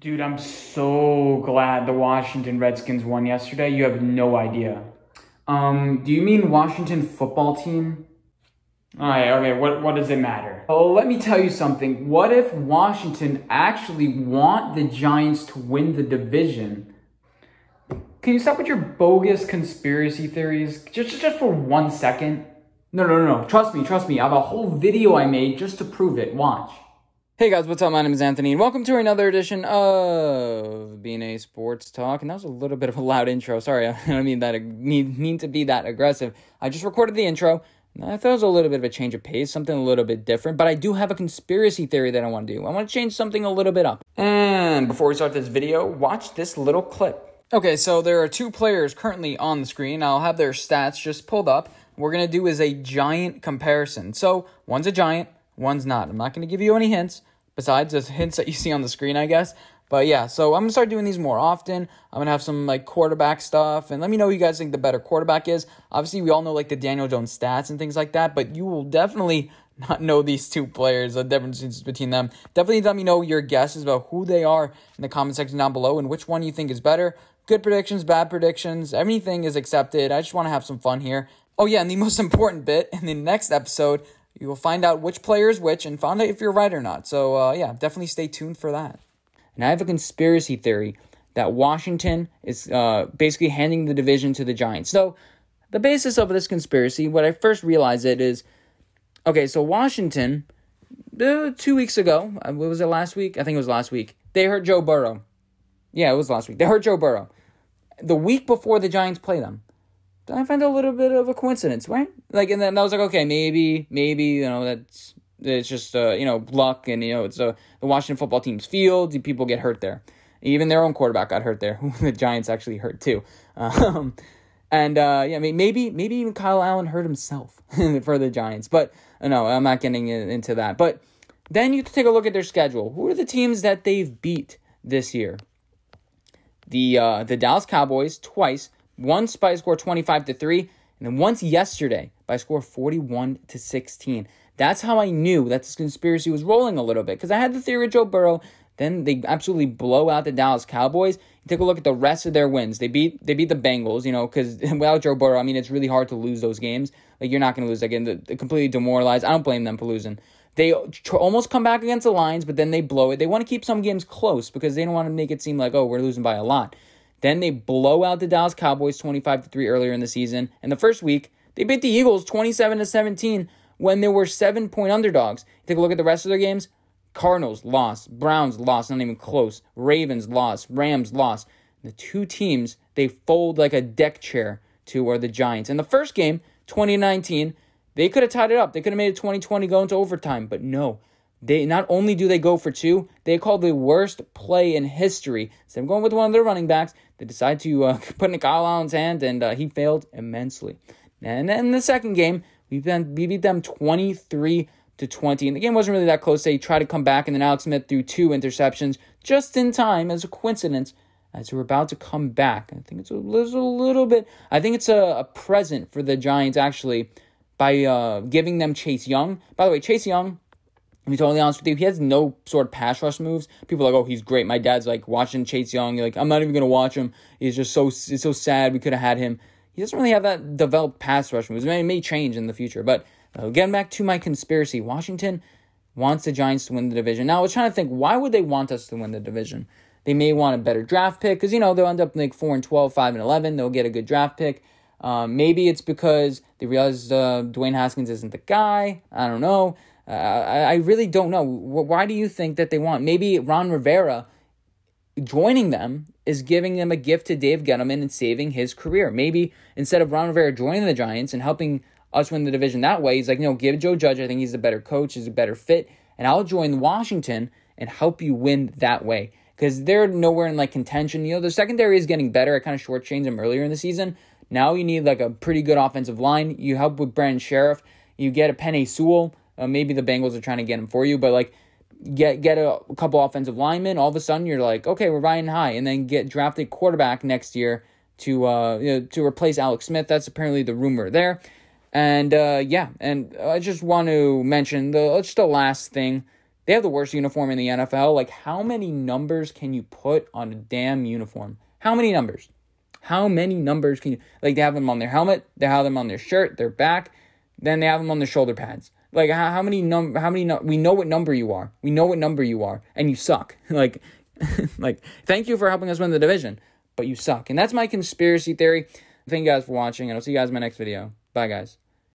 Dude, I'm so glad the Washington Redskins won yesterday. You have no idea. Um, do you mean Washington football team? All right, okay, what, what does it matter? Oh, let me tell you something. What if Washington actually want the Giants to win the division? Can you stop with your bogus conspiracy theories? Just, just, just for one second? No, no, no, no. Trust me, trust me. I have a whole video I made just to prove it. Watch. Hey guys, what's up? My name is Anthony, and welcome to another edition of BNA Sports Talk. And that was a little bit of a loud intro. Sorry, I don't mean that mean, mean to be that aggressive. I just recorded the intro. I thought it was a little bit of a change of pace, something a little bit different. But I do have a conspiracy theory that I want to do. I want to change something a little bit up. And before we start this video, watch this little clip. Okay, so there are two players currently on the screen. I'll have their stats just pulled up. What we're gonna do is a giant comparison. So one's a giant, one's not. I'm not going to give you any hints besides the hints that you see on the screen, I guess. But yeah, so I'm gonna start doing these more often. I'm gonna have some like quarterback stuff, and let me know who you guys think the better quarterback is. Obviously, we all know like the Daniel Jones stats and things like that, but you will definitely not know these two players, the differences between them. Definitely let me know your guesses about who they are in the comment section down below and which one you think is better. Good predictions, bad predictions, everything is accepted. I just wanna have some fun here. Oh, yeah, and the most important bit in the next episode, you will find out which player is which and find out if you're right or not. So, uh, yeah, definitely stay tuned for that. And I have a conspiracy theory that Washington is uh, basically handing the division to the Giants. So, the basis of this conspiracy, what I first realized it is okay, so Washington, uh, two weeks ago, uh, what was it last week? I think it was last week. They hurt Joe Burrow. Yeah, it was last week. They hurt Joe Burrow. The week before the Giants play them, I find a little bit of a coincidence, right? Like, and then I was like, okay, maybe, maybe you know that's it's just uh, you know luck, and you know it's the Washington football team's field, and people get hurt there. Even their own quarterback got hurt there. the Giants actually hurt too. Um, and uh, yeah, maybe maybe even Kyle Allen hurt himself for the Giants. But uh, no, I'm not getting into that. But then you take a look at their schedule. Who are the teams that they've beat this year? The uh, the Dallas Cowboys twice, once by a score 25 to 3 and then once yesterday by a score 41 to 16 that's how i knew that this conspiracy was rolling a little bit because i had the theory of joe burrow then they absolutely blow out the dallas cowboys you take a look at the rest of their wins they beat they beat the bengals you know because without joe burrow i mean it's really hard to lose those games like you're not going to lose again they're completely demoralized i don't blame them for losing they tr- almost come back against the lions but then they blow it they want to keep some games close because they don't want to make it seem like oh we're losing by a lot then they blow out the Dallas Cowboys 25 to 3 earlier in the season. And the first week, they beat the Eagles 27 to 17 when they were 7-point underdogs. Take a look at the rest of their games. Cardinals lost, Browns lost, not even close. Ravens lost, Rams lost. The two teams they fold like a deck chair to are the Giants. In the first game, 2019, they could have tied it up. They could have made it 2020 go into overtime, but no. They not only do they go for two, they call the worst play in history. So I'm going with one of their running backs. They decide to uh, put Nick Allen's hand, and uh, he failed immensely. And in the second game, we beat them, 23 to 20. And the game wasn't really that close. They tried to come back, and then Alex Smith threw two interceptions just in time as a coincidence as we're about to come back. I think it's a little, little bit, I think it's a, a present for the Giants actually by uh, giving them Chase Young. By the way, Chase Young be totally honest with you, he has no sort of pass rush moves. People are like, oh, he's great. My dad's like watching Chase Young. You're like, I'm not even gonna watch him. He's just so it's so sad. We could have had him. He doesn't really have that developed pass rush moves. It may, it may change in the future, but uh, getting back to my conspiracy, Washington wants the Giants to win the division. Now I was trying to think, why would they want us to win the division? They may want a better draft pick because you know they'll end up like four and 12, 5 and eleven. They'll get a good draft pick. Um, maybe it's because they realize uh, Dwayne Haskins isn't the guy. I don't know. Uh, I really don't know. Why do you think that they want? Maybe Ron Rivera joining them is giving them a gift to Dave Gettleman and saving his career. Maybe instead of Ron Rivera joining the Giants and helping us win the division that way, he's like, no, give Joe Judge. I think he's a better coach, he's a better fit, and I'll join Washington and help you win that way. Because they're nowhere in like contention. You know, the secondary is getting better. I kind of shortchanged them earlier in the season. Now you need like a pretty good offensive line. You help with Brandon Sheriff. You get a Penny Sewell uh, maybe the Bengals are trying to get him for you, but like get get a, couple offensive linemen. All of a sudden, you're like, okay, we're buying high, and then get drafted quarterback next year to uh you know, to replace Alex Smith. That's apparently the rumor there. And uh, yeah, and I just want to mention the just the last thing. They have the worst uniform in the NFL. Like, how many numbers can you put on a damn uniform? How many numbers? How many numbers can you like? They have them on their helmet. They have them on their shirt, their back. Then they have them on their shoulder pads. Like how, how many num how many num- we know what number you are. We know what number you are and you suck. like like thank you for helping us win the division, but you suck. And that's my conspiracy theory. Thank you guys for watching and I'll see you guys in my next video. Bye guys.